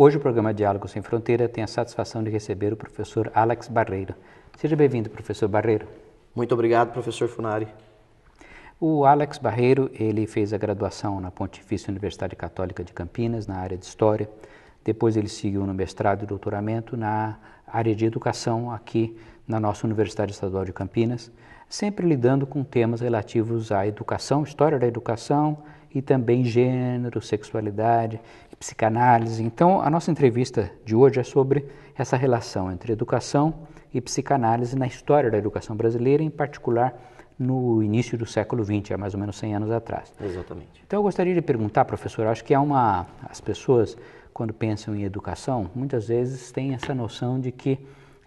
Hoje o programa Diálogo Sem Fronteira tem a satisfação de receber o professor Alex Barreiro. Seja bem-vindo, professor Barreiro. Muito obrigado, professor Funari. O Alex Barreiro, ele fez a graduação na Pontifícia Universidade Católica de Campinas, na área de História. Depois ele seguiu no mestrado e doutoramento na área de Educação aqui na nossa Universidade Estadual de Campinas, sempre lidando com temas relativos à educação, história da educação, e também gênero, sexualidade, psicanálise. Então, a nossa entrevista de hoje é sobre essa relação entre educação e psicanálise na história da educação brasileira, em particular no início do século XX, há mais ou menos 100 anos atrás. Exatamente. Então, eu gostaria de perguntar, professor, acho que é uma. As pessoas, quando pensam em educação, muitas vezes têm essa noção de que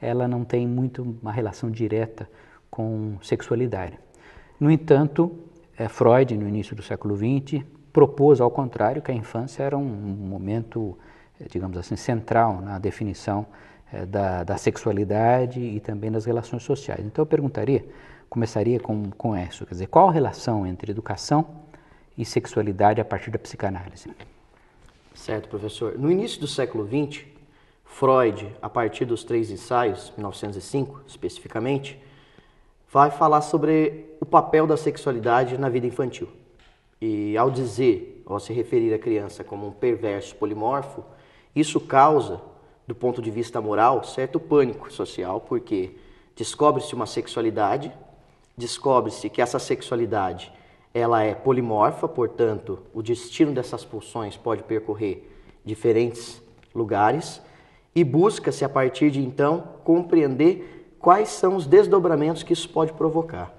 ela não tem muito uma relação direta com sexualidade. No entanto, é, Freud, no início do século XX, propôs, ao contrário, que a infância era um momento, eh, digamos assim, central na definição é, da, da, sexualidade e também das relações sociais. Então eu perguntaria, começaria com, com quer dizer, qual a relação entre educação e sexualidade a partir da psicanálise? Certo, professor. No início do século XX, Freud, a partir dos três ensaios, 1905 especificamente, vai falar sobre o papel da sexualidade na vida infantil. E ao dizer, ao se referir à criança como um perverso polimorfo, isso causa, do ponto de vista moral, certo pânico social, porque descobre-se uma sexualidade, descobre-se que essa sexualidade ela é polimorfa, portanto, o destino dessas pulsões pode percorrer diferentes lugares e busca-se a partir de então compreender quais são os desdobramentos que isso pode provocar.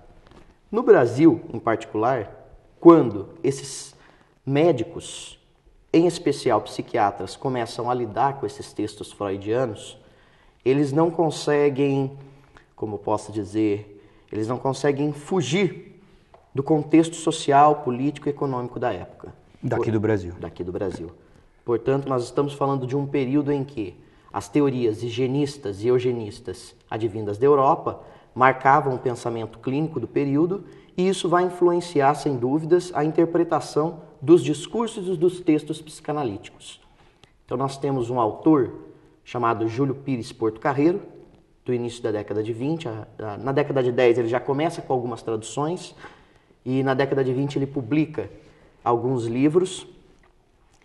No Brasil, em particular, quando esses médicos, em especial psiquiatras, começam a lidar com esses textos freudianos, eles não conseguem, como posso dizer, eles não conseguem fugir do contexto social, político e econômico da época. Daqui do Brasil. Daqui do Brasil. Portanto, nós estamos falando de um período em que as teorias higienistas e eugenistas advindas da Europa marcavam o pensamento clínico do período e isso vai influenciar, sem dúvidas, a interpretação dos discursos e dos textos psicanalíticos. Então, nós temos um autor chamado Júlio Pires Porto Carreiro, do início da década de 20. Na década de 10 ele já começa com algumas traduções e na década de 20 ele publica alguns livros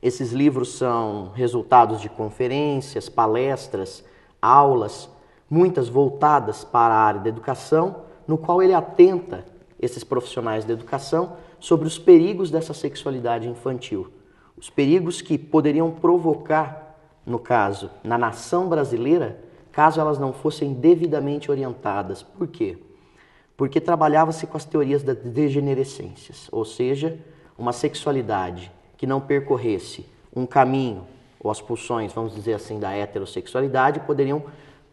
esses livros são resultados de conferências, palestras, aulas, muitas voltadas para a área da educação, no qual ele atenta esses profissionais da educação sobre os perigos dessa sexualidade infantil, os perigos que poderiam provocar, no caso, na nação brasileira, caso elas não fossem devidamente orientadas. Por quê? Porque trabalhava-se com as teorias das degenerescências, ou seja, uma sexualidade que não percorresse um caminho, ou as pulsões, vamos dizer assim, da heterossexualidade, poderiam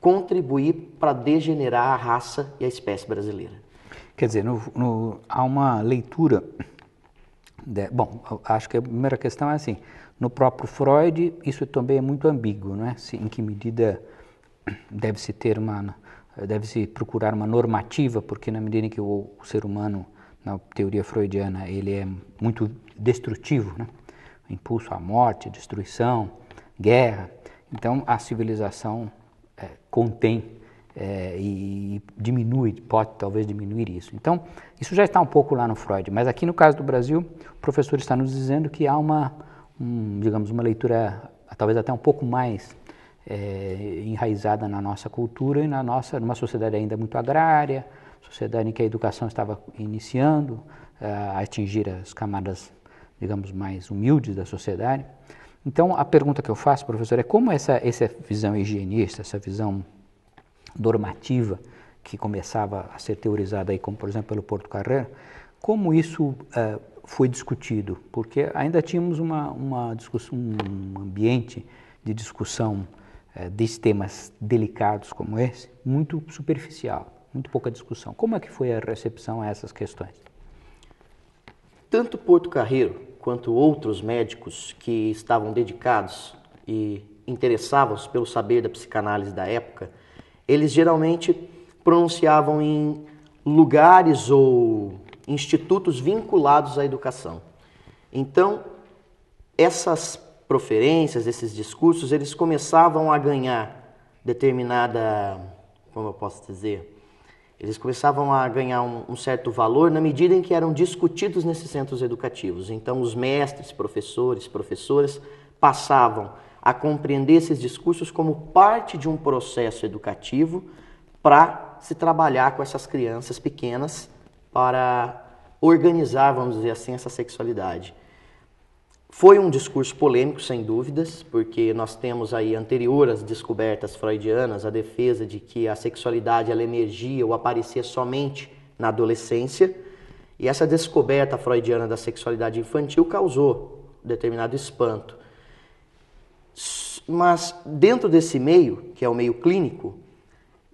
contribuir para degenerar a raça e a espécie brasileira. Quer dizer, no, no, há uma leitura. De, bom, acho que a primeira questão é assim: no próprio Freud, isso também é muito ambíguo, não é? Se, em que medida deve-se ter uma. deve-se procurar uma normativa, porque na medida em que o, o ser humano na teoria freudiana, ele é muito destrutivo, né? impulso à morte, destruição, guerra. Então, a civilização é, contém é, e diminui, pode talvez diminuir isso. Então, isso já está um pouco lá no Freud, mas aqui no caso do Brasil, o professor está nos dizendo que há uma, um, digamos, uma leitura talvez até um pouco mais é, enraizada na nossa cultura e na nossa, numa sociedade ainda muito agrária, sociedade em que a educação estava iniciando eh, a atingir as camadas, digamos, mais humildes da sociedade. Então, a pergunta que eu faço, professor, é como essa, essa visão higienista, essa visão normativa que começava a ser teorizada aí, como por exemplo pelo Porto Carrera, como isso uh, foi discutido? Porque ainda tínhamos uma, uma discussão, um ambiente de discussão uh, desses temas delicados como esse, muito superficial muito pouca discussão. Como é que foi a recepção a essas questões? Tanto Porto Carreiro quanto outros médicos que estavam dedicados e interessavam-se pelo saber da psicanálise da época, eles geralmente pronunciavam em lugares ou institutos vinculados à educação. Então, essas proferências, esses discursos, eles começavam a ganhar determinada, como eu posso dizer, eles começavam a ganhar um, um, certo valor na medida em que eram discutidos nesses centros educativos. Então, os mestres, professores, professoras passavam a compreender esses discursos como parte de um processo educativo para se trabalhar com essas crianças pequenas para organizar, vamos dizer assim, essa sexualidade. Foi um discurso polêmico, sem dúvidas, porque nós temos aí anteriores descobertas freudianas a defesa de que a sexualidade ela emergia ou aparecia somente na adolescência. E essa descoberta freudiana da sexualidade infantil causou determinado espanto. Mas dentro desse meio, que é o meio clínico,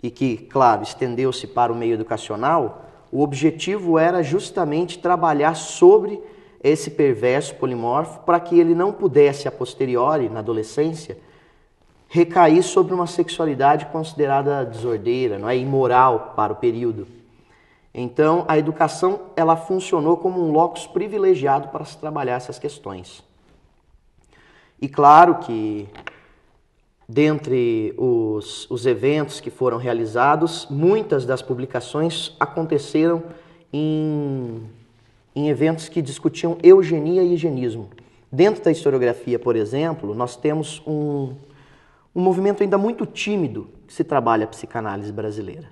e que, claro, estendeu-se para o meio educacional, o objetivo era justamente trabalhar sobre esse perverso polimorfo para que ele não pudesse, a posteriori, na adolescência, recair sobre uma sexualidade considerada desordeira, não é imoral para o período. Então, a educação ela funcionou como um locus privilegiado para se trabalhar essas questões. E claro que dentre os, os eventos que foram realizados, muitas das publicações aconteceram em em eventos que discutiam eugenia e higienismo. Dentro da historiografia, por exemplo, nós temos um, um movimento ainda muito tímido que se trabalha a psicanálise brasileira.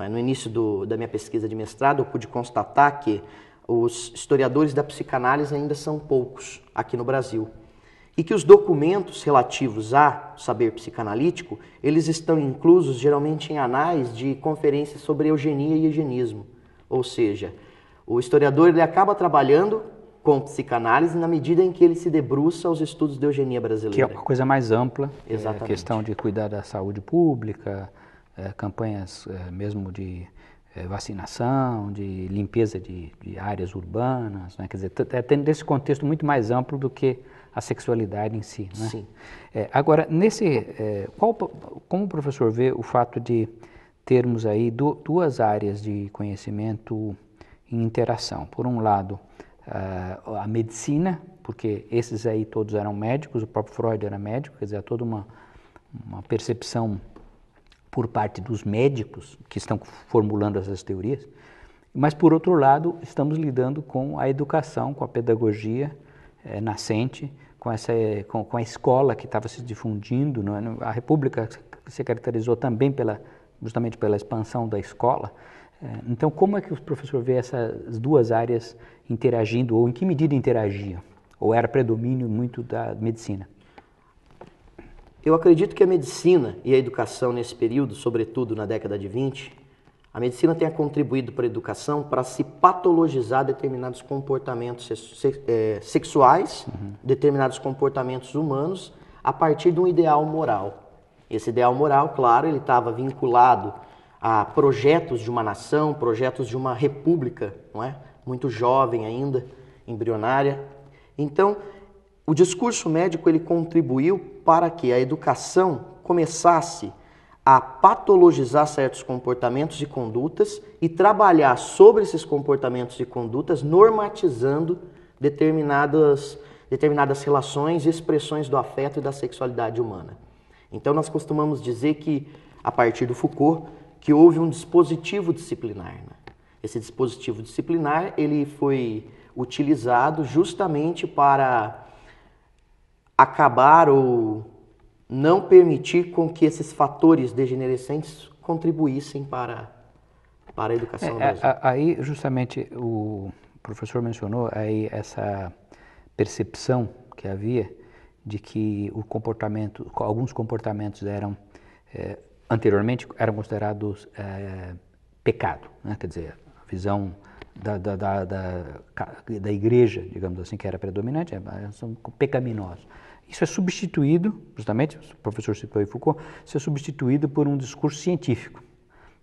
É? No início do, da minha pesquisa de mestrado, eu pude constatar que os historiadores da psicanálise ainda são poucos aqui no Brasil e que os documentos relativos a saber psicanalítico, eles estão inclusos geralmente em anais de conferências sobre eugenia e higienismo, ou seja, o historiador ele acaba trabalhando com psicanálise na medida em que ele se debruça aos estudos de eugenia brasileira. Que é uma coisa mais ampla, é, Exatamente. É, questão de cuidar da saúde pública, é, campanhas é, mesmo de é, vacinação, de limpeza de, de áreas urbanas, né? quer dizer, é tendo esse contexto muito mais amplo do que a sexualidade em si. Né? Sim. É, agora, nesse, qual, como o professor vê o fato de termos aí do, duas áreas de conhecimento em interação. Por um lado, eh, a medicina, porque esses aí todos eram médicos, o próprio Freud era médico, quer dizer, há toda uma, uma percepção por parte dos médicos que estão formulando essas teorias. Mas, por outro lado, estamos lidando com a educação, com a pedagogia é, nascente, com, essa, com, com a escola que estava se difundindo. Não é? A República se caracterizou também pela, justamente pela expansão da escola. É, então, como é que o professor vê essas duas áreas interagindo, ou em que medida interagia? Ou era predomínio muito da medicina? Eu acredito que a medicina e a educação nesse período, sobretudo na década de 20, a medicina tenha contribuído para a educação para se patologizar determinados comportamentos é, sexuais, uhum. determinados comportamentos humanos, a partir de um ideal moral. Esse ideal moral, claro, ele estava vinculado a projetos de uma nação, projetos de uma república, não é? Muito jovem ainda, embrionária. Então, o discurso médico ele contribuiu para que a educação começasse a patologizar certos comportamentos e condutas e trabalhar sobre esses comportamentos e condutas, normatizando determinadas, determinadas relações e expressões do afeto e da sexualidade humana. Então, nós costumamos dizer que, a partir do Foucault, que houve um dispositivo disciplinar. Né? Esse dispositivo disciplinar ele foi utilizado justamente para acabar ou não permitir com que esses fatores degenerescentes contribuíssem para, para a educação. É, é a, aí justamente o professor mencionou aí essa percepção que havia de que o comportamento, alguns comportamentos eram eh, anteriormente eram considerados é, pecado, né? quer dizer, a visão da, da, da, da, da igreja, digamos assim, que era predominante, é, é, são pecaminosos. Isso é substituído, justamente, o professor citou aí Foucault, isso é substituído por um discurso científico,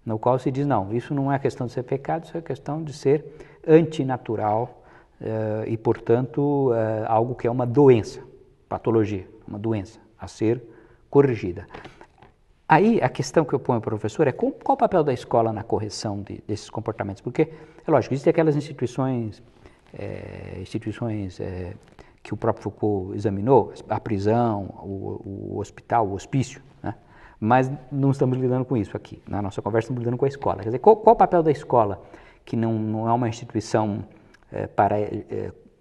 no qual se diz, não, isso não é questão de ser pecado, isso é questão de ser antinatural eh, e, portanto, eh, algo que é uma doença, patologia, uma doença a ser corrigida. Aí a questão que eu ponho ao professor é qual, qual o papel da escola na correção de, desses comportamentos? Porque, é lógico, existem aquelas instituições, é, instituições é, que o próprio Foucault examinou, a prisão, o, o hospital, o hospício, né? mas não estamos lidando com isso aqui. Na nossa conversa estamos lidando com a escola. Quer dizer, qual, qual o papel da escola, que não, não é uma instituição é, para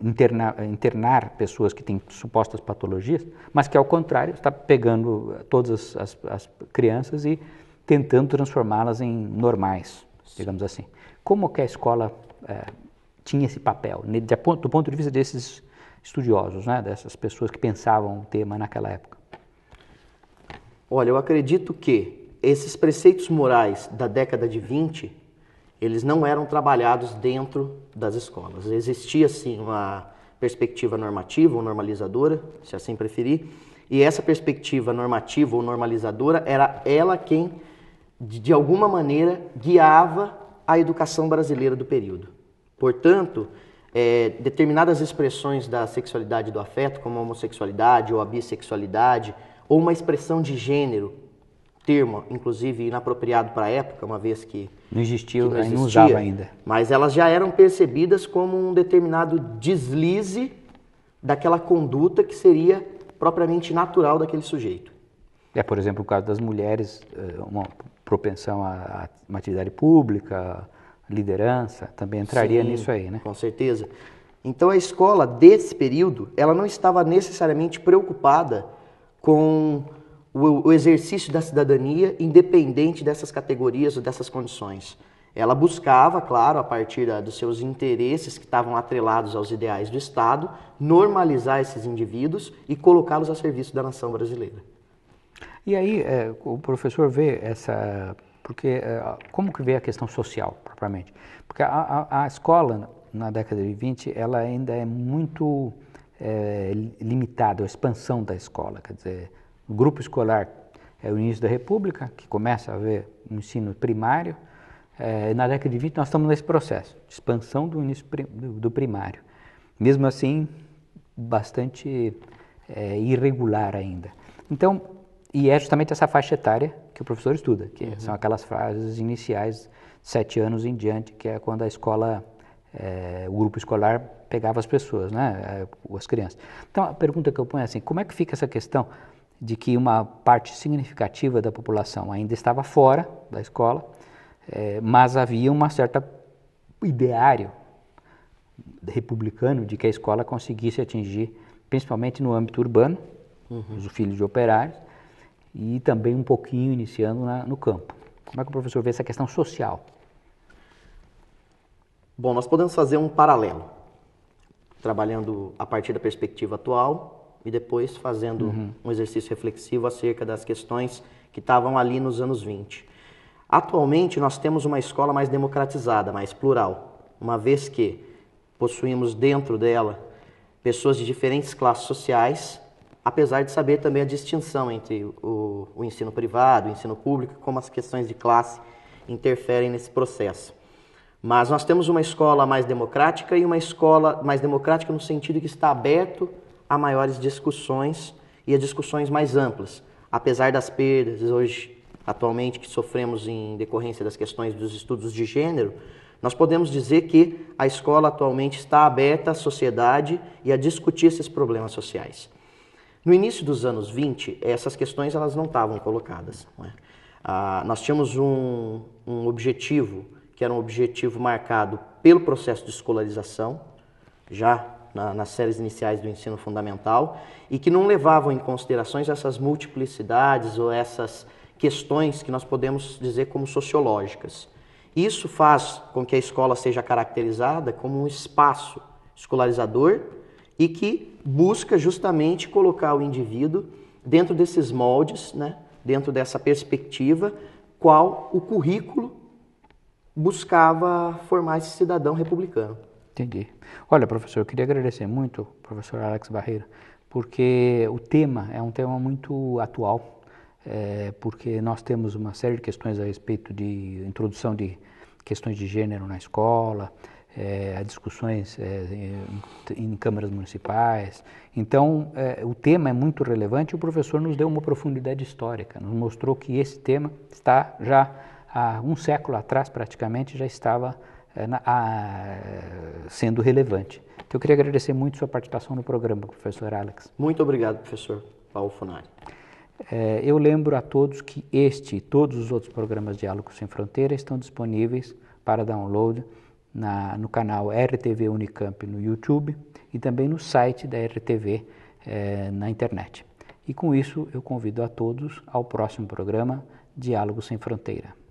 internar pessoas que têm supostas patologias, mas que, ao contrário, está pegando todas as, as, crianças e tentando transformá-las em normais, digamos assim. Como que a escola é, tinha esse papel, do ponto de vista desses estudiosos, né, dessas pessoas que pensavam o tema naquela época? Olha, eu acredito que esses preceitos morais da década de 20 eles não eram trabalhados dentro das escolas. Existia sim uma perspectiva normativa ou normalizadora, se assim preferir, e essa perspectiva normativa ou normalizadora era ela quem, de alguma maneira, guiava a educação brasileira do período. Portanto, é, determinadas expressões da sexualidade do afeto, como a homossexualidade ou a bissexualidade, ou uma expressão de gênero termo, inclusive, inapropriado para a época, uma vez que não existia, que não, existia, não usava ainda. Mas elas já eram percebidas como um determinado deslize daquela conduta que seria propriamente natural daquele sujeito. É, por exemplo, o caso das mulheres, eh, uma propensão a uma atividade pública, liderança, também entraria Sim, nisso aí, né? Com certeza. Então a escola desse período, ela não estava necessariamente preocupada com o, o exercício da cidadania independente dessas categorias ou dessas condições. Ela buscava, claro, a partir da, dos seus interesses que estavam atrelados aos ideais do Estado, normalizar esses indivíduos e colocá-los a serviço da nação brasileira. E aí, é, o professor vê essa. Porque, é, como que vê a questão social, propriamente? Porque a, a, a, escola, na década de 20, ela ainda é muito é, limitada, a expansão da escola, quer dizer, o grupo escolar é o início da República, que começa a haver um ensino primário. É, na década de 20 nós estamos nesse processo de expansão do início prim, do, do primário. Mesmo assim, bastante é, irregular ainda. Então, e é justamente essa faixa etária que o professor estuda, que uhum. são aquelas frases iniciais, sete anos em diante, que é quando a escola, é, o grupo escolar pegava as pessoas, né, as crianças. Então, a pergunta que eu ponho é assim, como é que fica essa questão de que uma parte significativa da população ainda estava fora da escola, é, mas havia uma certa ideário republicano de que a escola conseguisse atingir, principalmente no âmbito urbano, uhum. os filhos de operários, e também um pouquinho iniciando na, no campo. Como é que o professor vê essa questão social? Bom, nós podemos fazer um paralelo, trabalhando a partir da perspectiva atual e depois fazendo uhum. um exercício reflexivo acerca das questões que estavam ali nos anos 20. Atualmente, nós temos uma escola mais democratizada, mais plural, uma vez que possuímos dentro dela pessoas de diferentes classes sociais, apesar de saber também a distinção entre o, o ensino privado, o ensino público, como as questões de classe interferem nesse processo. Mas nós temos uma escola mais democrática e uma escola mais democrática no sentido que está aberto a maiores discussões e a discussões mais amplas, apesar das perdas hoje atualmente que sofremos em decorrência das questões dos estudos de gênero, nós podemos dizer que a escola atualmente está aberta à sociedade e a discutir esses problemas sociais. No início dos anos 20, essas questões elas não estavam colocadas. Não é? ah, nós tínhamos um, um objetivo, que era um objetivo marcado pelo processo de escolarização, já na, nas séries iniciais do ensino fundamental e que não levavam em considerações essas multiplicidades ou essas questões que nós podemos dizer como sociológicas. Isso faz com que a escola seja caracterizada como um espaço escolarizador e que busca justamente colocar o indivíduo dentro desses moldes, né, dentro dessa perspectiva, qual o currículo buscava formar esse cidadão republicano. Entendi. Olha, professor, eu queria agradecer muito, professor Alex Barreira, porque o tema é um tema muito atual, é, porque nós temos uma série de questões a respeito de introdução de questões de gênero na escola, é, discussões é, em, em, câmaras municipais. Então, é, o tema é muito relevante e o professor nos deu uma profundidade histórica, nos mostrou que esse tema está já há um século atrás, praticamente, já estava eh, sendo relevante. Então, eu queria agradecer muito sua participação no programa, professor Alex. Muito obrigado, professor Paulo Funari. É, eu lembro a todos que este e todos os outros programas Diálogos Sem Fronteira estão disponíveis para download na, no canal RTV Unicamp no YouTube e também no site da RTV é, eh, na internet. E com isso eu convido a todos ao próximo programa Diálogos Sem Fronteira.